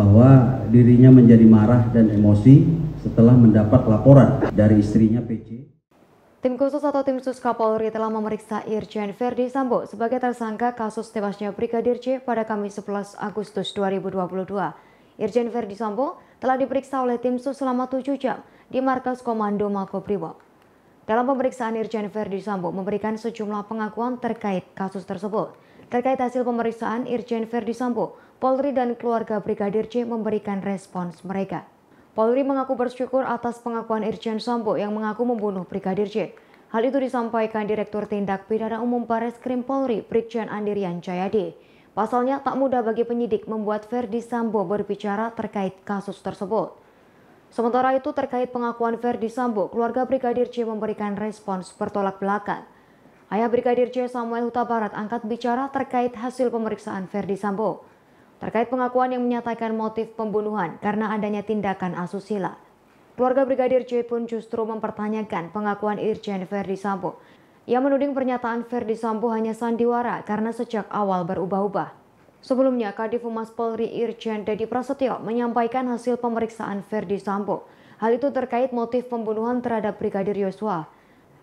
bahwa dirinya menjadi marah dan emosi setelah mendapat laporan dari istrinya PC. Tim khusus atau tim sus Kapolri telah memeriksa Irjen Verdi Sambo sebagai tersangka kasus tewasnya Brigadir C pada Kamis 11 Agustus 2022. Irjen Verdi Sambo telah diperiksa oleh tim sus selama 7 jam di markas Komando Makobrimob. Dalam pemeriksaan Irjen Verdi Sambo memberikan sejumlah pengakuan terkait kasus tersebut. Terkait hasil pemeriksaan Irjen Verdi Sambo, Polri dan keluarga Brigadir J memberikan respons mereka. Polri mengaku bersyukur atas pengakuan Irjen Sambo yang mengaku membunuh Brigadir J. Hal itu disampaikan Direktur Tindak Pidana Umum Krim Polri, Brigjen Andirian Jayadi. Pasalnya tak mudah bagi penyidik membuat Verdi Sambo berbicara terkait kasus tersebut. Sementara itu terkait pengakuan Verdi Sambo, keluarga Brigadir J memberikan respons bertolak belakang. Ayah Brigadir J. Samuel Huta Barat angkat bicara terkait hasil pemeriksaan Ferdi Sambo. Terkait pengakuan yang menyatakan motif pembunuhan karena adanya tindakan asusila. Keluarga Brigadir J pun justru mempertanyakan pengakuan Irjen Ferdi Sambo. Ia menuding pernyataan Ferdi Sambo hanya sandiwara karena sejak awal berubah-ubah. Sebelumnya, Kadif Humas Polri Irjen Dedi Prasetyo menyampaikan hasil pemeriksaan Ferdi Sambo. Hal itu terkait motif pembunuhan terhadap Brigadir Yosua.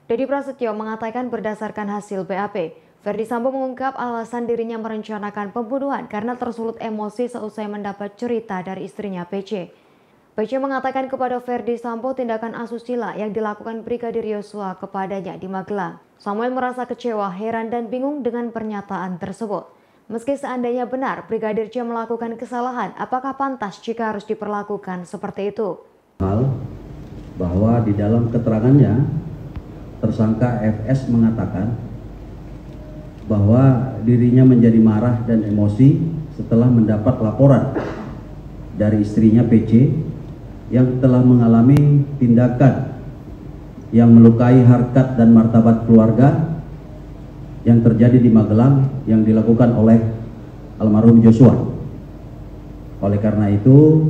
Dedi Prasetyo mengatakan berdasarkan hasil BAP, Ferdi Sambo mengungkap alasan dirinya merencanakan pembunuhan karena tersulut emosi seusai mendapat cerita dari istrinya PC. PC mengatakan kepada Ferdi Sambo tindakan asusila yang dilakukan Brigadir Yosua kepadanya di Magelang. Samuel merasa kecewa, heran, dan bingung dengan pernyataan tersebut. Meski seandainya benar Brigadir C melakukan kesalahan, apakah pantas jika harus diperlakukan seperti itu? Hal bahwa di dalam keterangannya tersangka FS mengatakan bahwa dirinya menjadi marah dan emosi setelah mendapat laporan dari istrinya PC yang telah mengalami tindakan yang melukai harkat dan martabat keluarga yang terjadi di Magelang yang dilakukan oleh almarhum Joshua. Oleh karena itu,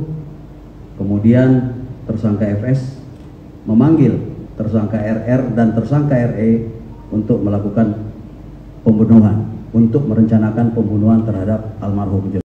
kemudian tersangka FS memanggil tersangka RR dan tersangka RE untuk melakukan pembunuhan, untuk merencanakan pembunuhan terhadap almarhum